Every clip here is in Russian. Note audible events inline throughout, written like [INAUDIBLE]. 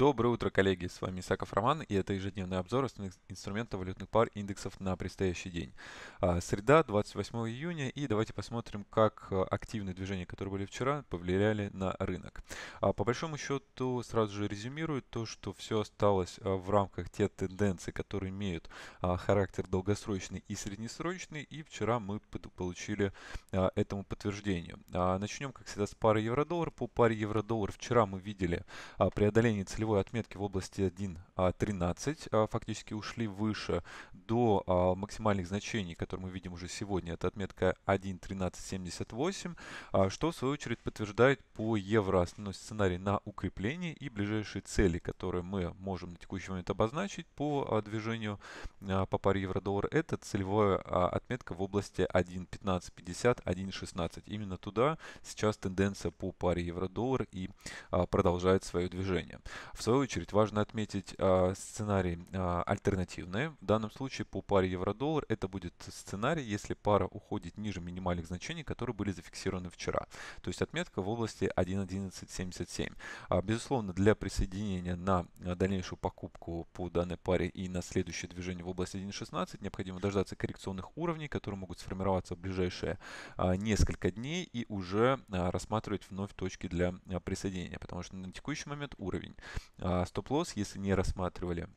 Доброе утро, коллеги! С вами Исаков Роман, и это ежедневный обзор основных инструментов валютных пар индексов на предстоящий день. А, среда, 28 июня, и давайте посмотрим, как а, активные движения, которые были вчера, повлияли на рынок. А, по большому счету, сразу же резюмирую то, что все осталось в рамках тех тенденций, которые имеют характер долгосрочный и среднесрочный, и вчера мы получили этому подтверждение. Начнем, как всегда, с пары евро-доллар. По паре евро-доллар вчера мы видели преодоление целевого целевой отметки в области 1.13 а, а, фактически ушли выше до а, максимальных значений, которые мы видим уже сегодня. Это отметка 1.1378, что в свою очередь подтверждает по евро основной сценарий на укрепление и ближайшие цели, которые мы можем на текущий момент обозначить по движению по паре евро-доллар. Это целевая отметка в области 1.1550, 1.16. Именно туда сейчас тенденция по паре евро-доллар и продолжает свое движение. В свою очередь важно отметить э, сценарий э, а, альтернативные. В данном случае по паре евро-доллар это будет сценарий, если пара уходит ниже минимальных значений, которые были зафиксированы вчера. То есть отметка в области 1.1177. А, безусловно, для присоединения на а, дальнейшую покупку по данной паре и на следующее движение в области 1.16 необходимо дождаться коррекционных уровней, которые могут сформироваться в ближайшие а, несколько дней и уже а, рассматривать вновь точки для присоединения, потому что на текущий момент уровень а, стоп-лосс, если не рассматривали,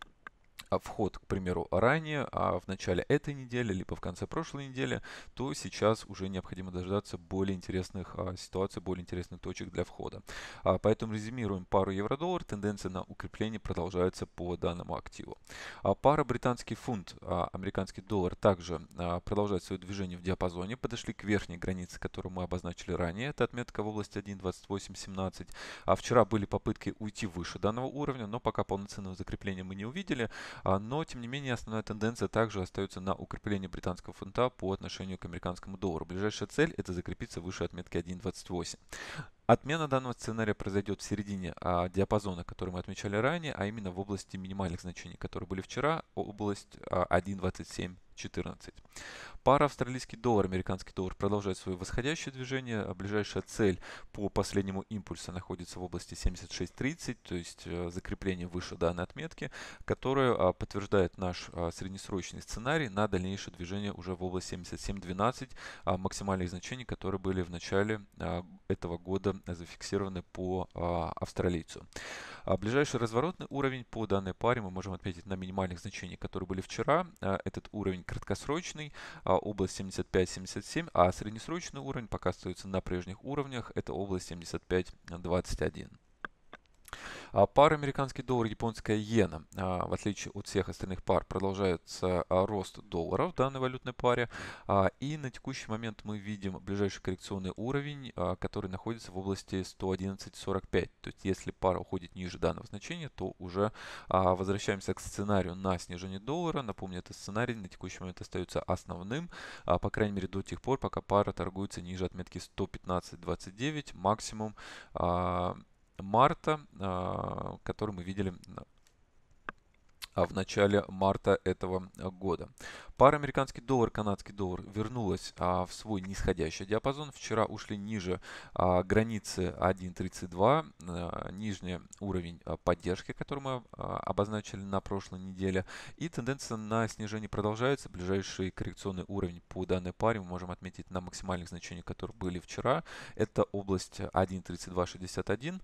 а, вход, к примеру, ранее, а в начале этой недели, либо в конце прошлой недели, то сейчас уже необходимо дождаться более интересных а, ситуаций, более интересных точек для входа. А, поэтому резюмируем пару евро-доллар, тенденция на укрепление продолжается по данному активу. А, пара британский фунт, а, американский доллар также а, продолжает свое движение в диапазоне, подошли к верхней границе, которую мы обозначили ранее, это отметка в области 1.2817. А вчера были попытки уйти выше данного уровня, но пока полноценного закрепления мы не увидели, а, но, тем не менее, основная тенденция также остается на укреплении британского фунта по отношению к американскому доллару. Ближайшая цель – это закрепиться выше отметки 1.28. Отмена данного сценария произойдет в середине а, диапазона, который мы отмечали ранее, а именно в области минимальных значений, которые были вчера, область а, 1.27. Пара австралийский доллар, американский доллар продолжает свое восходящее движение. А ближайшая цель по последнему импульсу находится в области 76.30, то есть э, закрепление выше данной отметки, которая а, подтверждает наш а, среднесрочный сценарий на дальнейшее движение уже в область 77.12, максимальных значений, которые были в начале этого года а зафиксированы по а, австралийцу. А ближайший разворотный уровень по данной паре мы можем отметить на минимальных значениях, которые были вчера. А, этот уровень краткосрочный, область 75-77, а среднесрочный уровень пока остается на прежних уровнях, это область 75-21. А пара американский доллар, японская иена, а, в отличие от всех остальных пар, продолжается а, рост доллара в данной валютной паре. И на текущий момент мы видим ближайший коррекционный уровень, который находится в области 111.45. То есть если пара уходит ниже данного значения, то уже возвращаемся к сценарию на снижение доллара. Напомню, этот сценарий на текущий момент остается основным, по крайней мере до тех пор, пока пара торгуется ниже отметки 115.29, максимум марта, а, который мы видели а в начале марта этого года. Пара американский доллар, канадский доллар вернулась а, в свой нисходящий диапазон. Вчера ушли ниже а, границы 1.32, а, нижний уровень а, поддержки, который мы а, обозначили на прошлой неделе. И тенденция на снижение продолжается. Ближайший коррекционный уровень по данной паре мы можем отметить на максимальных значениях, которые были вчера. Это область 1.3261.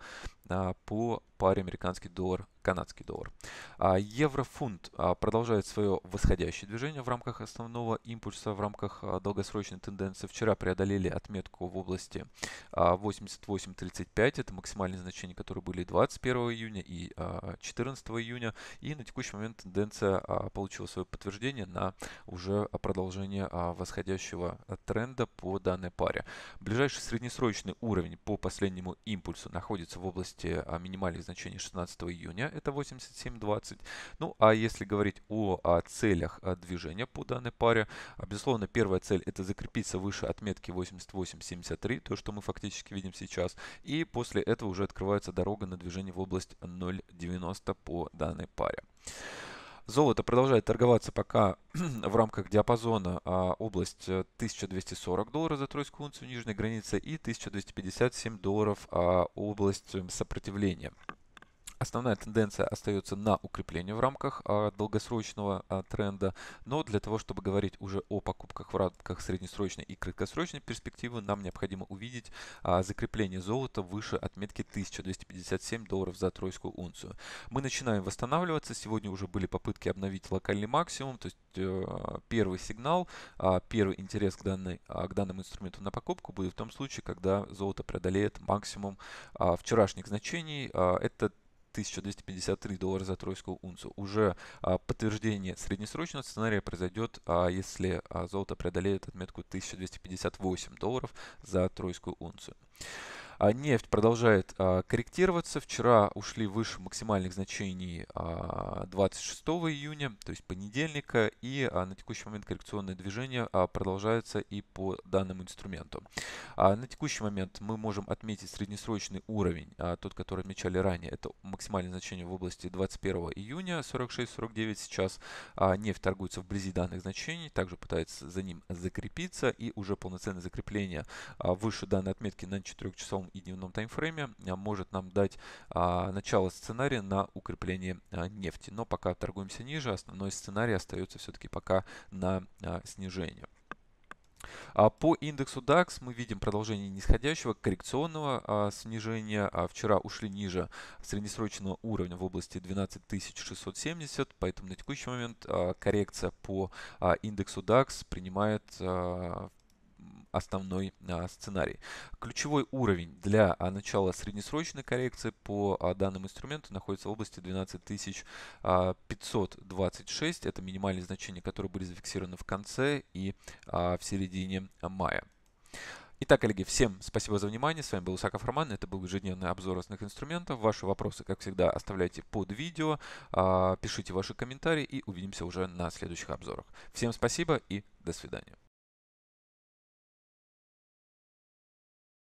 А, по паре американский доллар, канадский доллар. А, еврофунт а, продолжает свое восходящее движение в рамках основного импульса, в рамках долгосрочной тенденции. Вчера преодолели отметку в области 88.35, это максимальные значения, которые были 21 июня и 14 июня. И на текущий момент тенденция получила свое подтверждение на уже продолжение восходящего тренда по данной паре. Ближайший среднесрочный уровень по последнему импульсу находится в области области минимальных значений 16 июня, это 87.20. Ну а если говорить о, о целях э, движения по данной паре, а, безусловно, первая цель это закрепиться выше отметки 88.73, то, что мы фактически видим сейчас. И после этого уже открывается дорога на движение в область 0.90 по данной паре. Золото продолжает торговаться пока [CLEARS THROAT] в рамках диапазона а, область 1240 э, долларов за тройскую унцию нижней границы и 1257 долларов а, область э, сопротивления. Основная тенденция остается на укрепление в рамках а, долгосрочного а, тренда, но для того, чтобы говорить уже о покупках в рамках среднесрочной и краткосрочной перспективы, нам необходимо увидеть а, закрепление золота выше отметки 1257 долларов за тройскую унцию. Мы начинаем восстанавливаться, сегодня уже были попытки обновить локальный максимум, то есть э, первый сигнал, первый интерес к, данной, к данному инструменту на покупку будет в том случае, когда золото преодолеет максимум вчерашних значений, э, это 1253 доллара за тройскую унцию. Уже а, подтверждение среднесрочного сценария произойдет, а, если а, золото преодолеет отметку 1258 долларов за тройскую унцию. А, нефть продолжает а, корректироваться. Вчера ушли выше максимальных значений 26 а, июня, то есть понедельника. И на текущий момент коррекционное движение продолжается и по данному инструменту. На текущий момент мы можем отметить среднесрочный уровень, тот, который отмечали ранее. Это максимальное значение в области 21 июня 46-49. Сейчас нефть торгуется вблизи данных значений, также пытается за ним закрепиться. И уже полноценное закрепление выше данной отметки на 4-часовом и дневном таймфрейме а, может нам дать а, начало сценария на укрепление а, нефти. Но пока торгуемся ниже, основной сценарий остается все-таки пока на а, снижение. по индексу DAX мы видим продолжение нисходящего коррекционного снижения. вчера ушли ниже среднесрочного уровня в области 12670, поэтому на текущий момент коррекция по индексу DAX принимает в основной а, сценарий. Ключевой уровень для а, начала среднесрочной коррекции по а, данному инструменту находится в области 12526. Это минимальные значения, которые были зафиксированы в конце и в середине мая. Итак, коллеги, всем спасибо за внимание. С вами был Усаков Роман. Это был ежедневный обзор разных инструментов. Ваши вопросы, как всегда, оставляйте под видео. Пишите ваши комментарии и увидимся уже на следующих обзорах. Всем спасибо и до свидания.